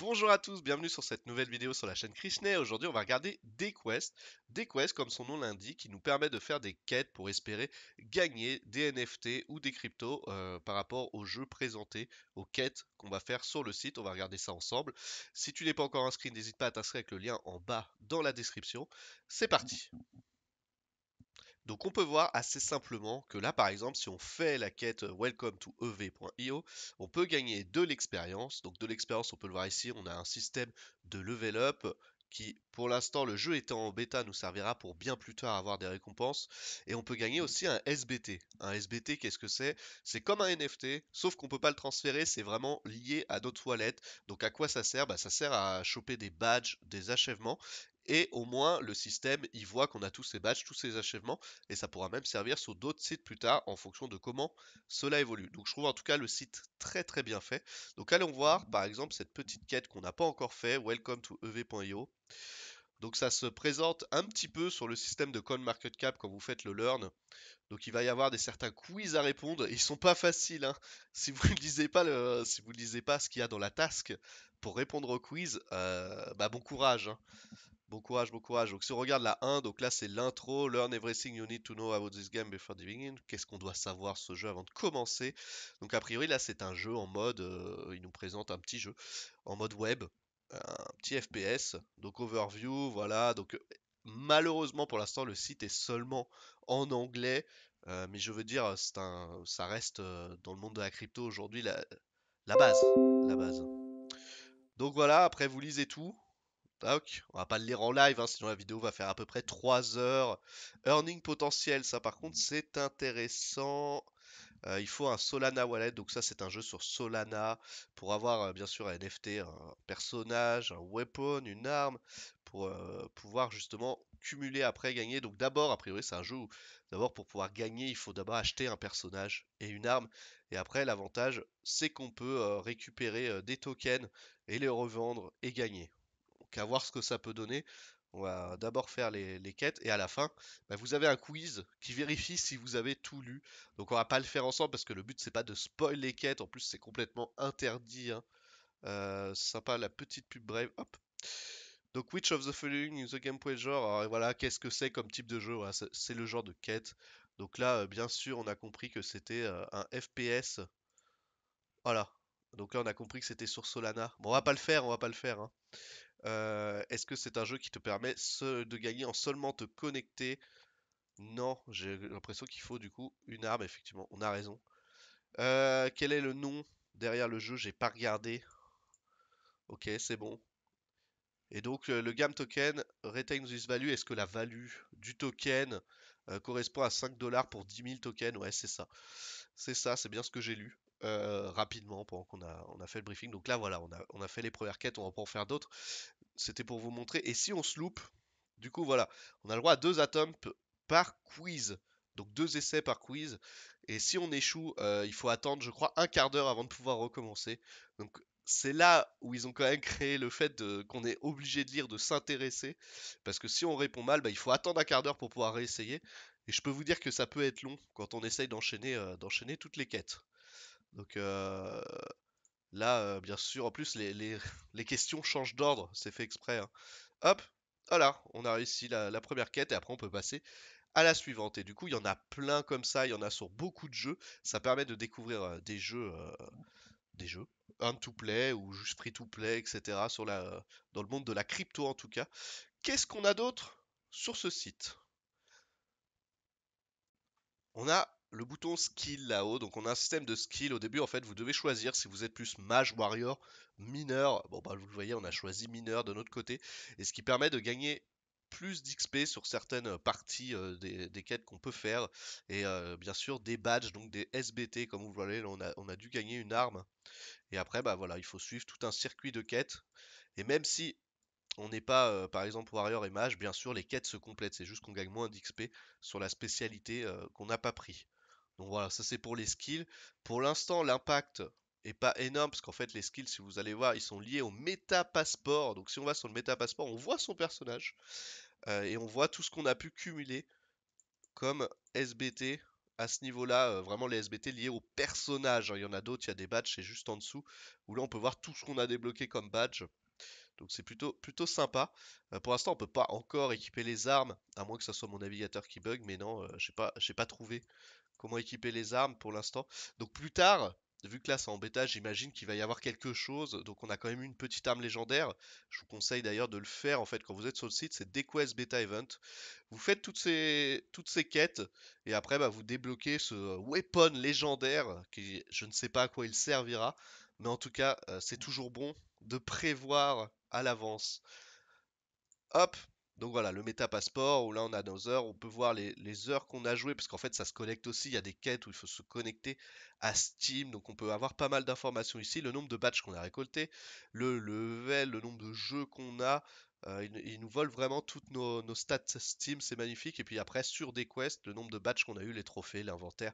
Bonjour à tous, bienvenue sur cette nouvelle vidéo sur la chaîne Krishna. Aujourd'hui, on va regarder des quests. Des quests, comme son nom l'indique, qui nous permet de faire des quêtes pour espérer gagner des NFT ou des cryptos euh, par rapport aux jeux présentés, aux quêtes qu'on va faire sur le site. On va regarder ça ensemble. Si tu n'es pas encore inscrit, n'hésite pas à t'inscrire avec le lien en bas dans la description. C'est parti donc on peut voir assez simplement que là par exemple si on fait la quête euh, welcome to ev.io, on peut gagner de l'expérience. Donc de l'expérience on peut le voir ici, on a un système de level up qui pour l'instant le jeu étant en bêta nous servira pour bien plus tard avoir des récompenses et on peut gagner mmh. aussi un SBT. Un SBT qu'est-ce que c'est C'est comme un NFT sauf qu'on peut pas le transférer, c'est vraiment lié à d'autres toilettes. Donc à quoi ça sert bah, ça sert à choper des badges, des achèvements et au moins le système il voit qu'on a tous ces badges, tous ces achèvements, et ça pourra même servir sur d'autres sites plus tard en fonction de comment cela évolue. Donc je trouve en tout cas le site très très bien fait. Donc allons voir mmh. par exemple cette petite quête qu'on n'a pas encore fait, welcome to ev.io. Donc ça se présente un petit peu sur le système de Cap quand vous faites le learn. Donc il va y avoir des certains quiz à répondre. Ils ne sont pas faciles. Hein. Si vous ne lisez pas si vous lisez pas ce qu'il y a dans la task pour répondre au quiz, euh, bah bon courage. Hein. Bon courage, bon courage. Donc si on regarde la 1, donc là c'est l'intro, Learn everything you need to know about this game before diving in. Qu'est-ce qu'on doit savoir ce jeu avant de commencer Donc a priori là c'est un jeu en mode, euh, il nous présente un petit jeu en mode web, un petit FPS. Donc overview, voilà. Donc malheureusement pour l'instant le site est seulement en anglais. Euh, mais je veux dire, un, ça reste euh, dans le monde de la crypto aujourd'hui la base, la base. Donc voilà, après vous lisez tout, on on va pas le lire en live, hein, sinon la vidéo va faire à peu près 3 heures. Earning potentiel, ça par contre c'est intéressant. Euh, il faut un Solana Wallet, donc ça c'est un jeu sur Solana pour avoir euh, bien sûr un NFT, un personnage, un weapon, une arme, pour euh, pouvoir justement cumuler après gagner. Donc d'abord, a priori c'est un jeu où d'abord pour pouvoir gagner il faut d'abord acheter un personnage et une arme. Et après l'avantage c'est qu'on peut récupérer des tokens et les revendre et gagner. Donc à voir ce que ça peut donner. On va d'abord faire les, quêtes et à la fin, bah, vous avez un quiz qui vérifie si vous avez tout lu. Donc on va pas le faire ensemble parce que le but c'est pas de spoil les quêtes. En plus c'est complètement interdit. Hein. Euh, sympa la petite pub brève. Hop. Donc Which of the following is the gameplay genre voilà, qu'est-ce que c'est comme type de jeu C'est le genre de quête. Donc là, euh, bien sûr, on a compris que c'était euh, un FPS. Voilà. Donc là, on a compris que c'était sur Solana. Bon, on va pas le faire, on va pas le faire. Hein. Euh, est-ce que c'est un jeu qui te permet de gagner en seulement te connecter Non, j'ai l'impression qu'il faut du coup une arme, effectivement, on a raison. Euh, quel est le nom derrière le jeu J'ai pas regardé. Ok, c'est bon. Et donc euh, le game token retains this value. Est-ce que la value du token correspond à 5 dollars pour 10 000 tokens Ouais, c'est ça. C'est ça, c'est bien ce que j'ai lu. Euh, rapidement pendant qu'on a, on a fait le briefing. Donc là, voilà, on a, on a fait les premières quêtes, on va pouvoir en faire d'autres. C'était pour vous montrer. Et si on se loupe, du coup, voilà, on a le droit à deux atomes par quiz. Donc deux essais par quiz. Et si on échoue, euh, il faut attendre, je crois, un quart d'heure avant de pouvoir recommencer. Donc c'est là où ils ont quand même créé le fait qu'on est obligé de lire, de s'intéresser. Parce que si on répond mal, bah, il faut attendre un quart d'heure pour pouvoir réessayer. Et je peux vous dire que ça peut être long quand on essaye d'enchaîner euh, d'enchaîner toutes les quêtes. Donc là, bien sûr, en plus, les, questions changent d'ordre, c'est fait exprès. Hein. Hop, voilà, on a réussi la, première quête et après on peut passer à la suivante. Et du coup, il y en a plein comme ça, il y en a sur beaucoup de jeux. Ça permet de découvrir des jeux, des jeux, un to play ou juste free to play, etc. Sur la, dans le monde de la crypto en tout cas. Qu'est-ce qu'on a d'autre sur ce site On a le bouton skill là-haut. Donc on a un système de skill. Au début, en fait, vous devez choisir si vous êtes plus mage, warrior, mineur. Bon, bah, vous le voyez, on a choisi mineur de notre côté. Et ce qui permet de gagner plus d'XP sur certaines parties euh, des, quêtes qu'on peut faire. Et euh, bien sûr, des badges, donc des SBT, comme vous voyez, là, on a, dû gagner une arme. Et après, bah voilà, il faut suivre tout un circuit de quêtes. Et même si on n'est pas, euh, par exemple, Warrior et Mage, bien sûr, les quêtes se complètent, c'est juste qu'on gagne moins d'XP sur la spécialité qu'on n'a pas pris. Donc voilà, ça c'est pour les skills. Pour l'instant, l'impact est pas énorme parce qu'en fait les skills, si vous allez voir, ils sont liés au méta passeport. Donc si on va sur le méta passeport, on voit son personnage euh, et on voit tout ce qu'on a pu cumuler comme SBT à ce niveau-là, euh, vraiment les SBT liés au personnage. Hein. Il y en a d'autres, il y a des badges, c'est juste en dessous, où là on peut voir tout ce qu'on a débloqué comme badge. Donc c'est plutôt, plutôt sympa. Euh, pour l'instant, on peut pas encore équiper les armes, à moins que ce soit mon navigateur qui bug, mais non, euh, je n'ai pas, pas trouvé comment équiper les armes pour l'instant. Donc plus tard, vu que là c'est en bêta, j'imagine qu'il va y avoir quelque chose. Donc on a quand même une petite arme légendaire. Je vous conseille d'ailleurs de le faire en fait quand vous êtes sur le site, c'est DQS Beta Event. Vous faites toutes ces, toutes ces quêtes et après bah, vous débloquez ce weapon légendaire qui je ne sais pas à quoi il servira. Mais en tout cas, euh, c'est toujours bon de prévoir à l'avance. Hop, donc voilà, le méta passeport, où là on a nos heures, on peut voir les, heures qu'on a jouées, parce qu'en fait ça se connecte aussi, il y a des quêtes où il faut se connecter à Steam, donc on peut avoir pas mal d'informations ici, le nombre de batchs qu'on a récolté le level, le nombre de jeux qu'on a, euh, il ils, nous vole vraiment toutes nos, stats Steam, c'est magnifique, et puis après sur des quests, le nombre de batchs qu'on a eu, les trophées, l'inventaire,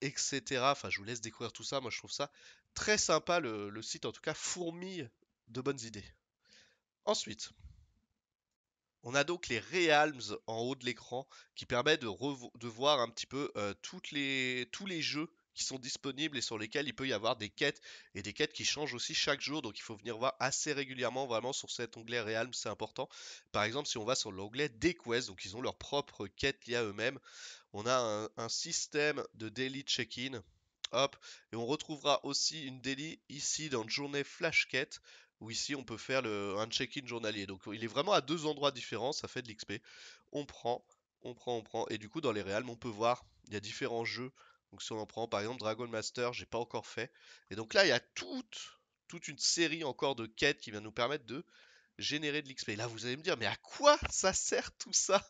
etc. Enfin je vous laisse découvrir tout ça, moi je trouve ça très sympa, le, site en tout cas fourmi de bonnes idées. Ensuite, on a donc les Realms en haut de l'écran qui permet de, voir un petit peu euh, tous les jeux qui sont disponibles et sur lesquels il peut y avoir des quêtes et des quêtes qui changent aussi chaque jour. Donc il faut venir voir assez régulièrement vraiment sur cet onglet Realms, c'est important. Par exemple, si on va sur l'onglet des donc ils ont leur propre quête liées à eux-mêmes, on a un, système de daily check-in. et on retrouvera aussi une daily ici dans Journée Flash Quête où ici on peut faire un check-in journalier. Donc il est vraiment à deux endroits différents, ça fait de l'XP. On prend, on prend, on prend. Et du coup dans les réals, on peut voir, il y a différents jeux. Donc si on en prend par exemple Dragon Master, j'ai pas encore fait. Et donc là il y a toute, toute une série encore de quêtes qui vient nous permettre de générer de l'XP. Là vous allez me dire mais à quoi ça sert tout ça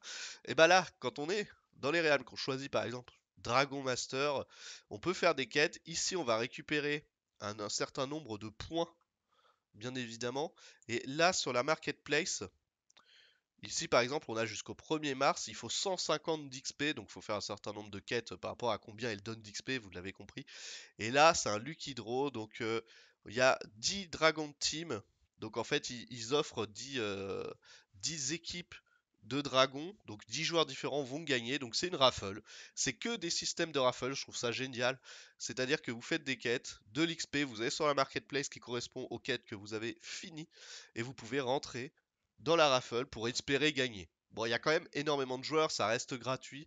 Et bah ben là quand on est dans les réals, qu'on choisit par exemple Dragon Master, on peut faire des quêtes. Ici on va récupérer un certain nombre de points bien évidemment. Et là, sur la marketplace, ici par exemple, on a jusqu'au 1er mars, il faut 150 d'XP, donc il faut faire un certain nombre de quêtes par rapport à combien elle donne d'XP, vous l'avez compris. Et là, c'est un Lucky Draw, donc euh, il y a 10 Dragon Team. Donc en fait, ils, offrent 10, 10 euh, équipes de dragons, donc 10 joueurs différents vont gagner, donc c'est une raffle. C'est que des systèmes de raffle, je trouve ça génial. C'est-à-dire que vous faites des quêtes, de l'XP, vous allez sur la marketplace qui correspond aux quêtes que vous avez finies, et vous pouvez rentrer dans la raffle pour espérer gagner. Bon, il y a quand même énormément de joueurs, ça reste gratuit,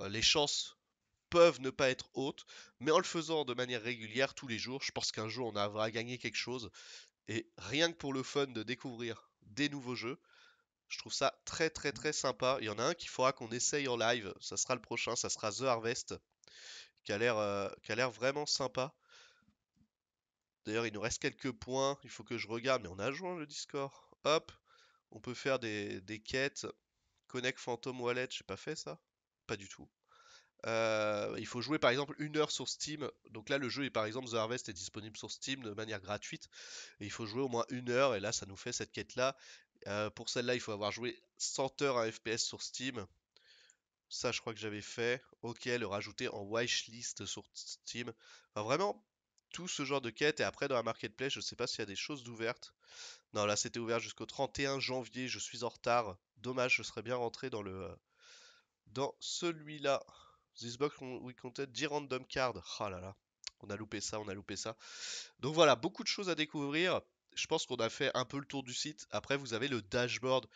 euh, les chances peuvent ne pas être hautes, mais en le faisant de manière régulière tous les jours, je pense qu'un jour on aura gagné quelque chose, et rien que pour le fun de découvrir des nouveaux jeux, je trouve ça très très très sympa. Il y en a un qu'il faudra qu'on essaye en live. Ça sera le prochain, ça sera The Harvest. Qui a l'air euh, vraiment sympa. D'ailleurs, il nous reste quelques points. Il faut que je regarde. Mais on a joint le Discord. Hop. On peut faire des, quêtes. Connect Phantom Wallet. J'ai pas fait ça Pas du tout. Euh, il faut jouer par exemple une heure sur Steam. Donc là, le jeu est par exemple The Harvest est disponible sur Steam de manière gratuite. Et il faut jouer au moins une heure. Et là, ça nous fait cette quête là. Euh, pour celle-là, il faut avoir joué 100 heures à FPS sur Steam. Ça, je crois que j'avais fait. Ok, le rajouter en wishlist sur Steam. vraiment, tout ce genre de quête Et après, dans la marketplace, je ne sais pas s'il y a des choses ouvertes Non, là, c'était ouvert jusqu'au 31 janvier. Je suis en retard. Dommage, je serais bien rentré dans le. dans celui-là. This box we comptait 10 random cards. Oh là là. On a loupé ça, on a loupé ça. Donc voilà, beaucoup de choses à découvrir je pense qu'on a fait un peu le tour du site. Après, vous avez le dashboard.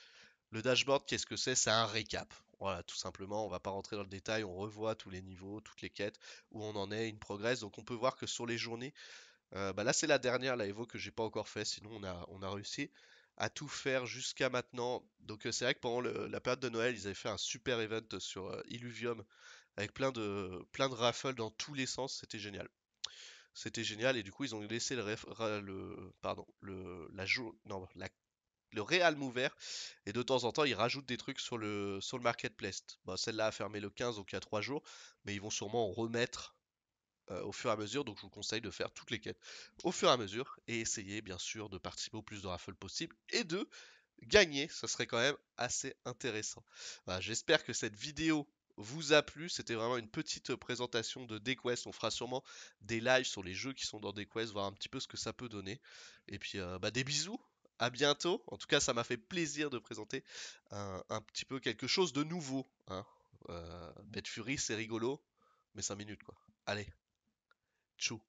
Le dashboard, qu'est-ce que c'est C'est un récap. Voilà, tout simplement, on va pas rentrer dans le détail, on revoit tous les niveaux, toutes les quêtes, où on en est, une progresse. Donc on peut voir que sur les journées, euh, bah là c'est la dernière, la Evo que j'ai pas encore fait, sinon on a, réussi à tout faire jusqu'à maintenant. Donc euh, c'est vrai que pendant la période de Noël, ils avaient fait un super event sur euh, Illuvium avec plein de, plein de raffles dans tous les sens, c'était génial. C'était génial et du coup ils ont laissé le, le pardon le la, le et de temps en temps ils rajoutent des trucs sur le sur le marketplace. celle-là a fermé le 15 donc il y a 3 jours, mais ils vont sûrement en remettre euh, au fur et à mesure. Donc je vous conseille de faire toutes les quêtes au fur et à mesure et essayer bien sûr de participer au plus de raffles possible et de gagner. Ça serait quand même assez intéressant. J'espère que cette vidéo vous a plu. C'était vraiment une petite euh, présentation de Dequest, On fera sûrement des lives sur les jeux qui sont dans Dequest, voir un petit peu ce que ça peut donner. Et puis, euh, bah, des bisous. À bientôt. En tout cas, ça m'a fait plaisir de présenter un, petit peu quelque chose de nouveau. Hein. Euh, Bête Fury, c'est rigolo, mais 5 minutes quoi. Allez, tchou.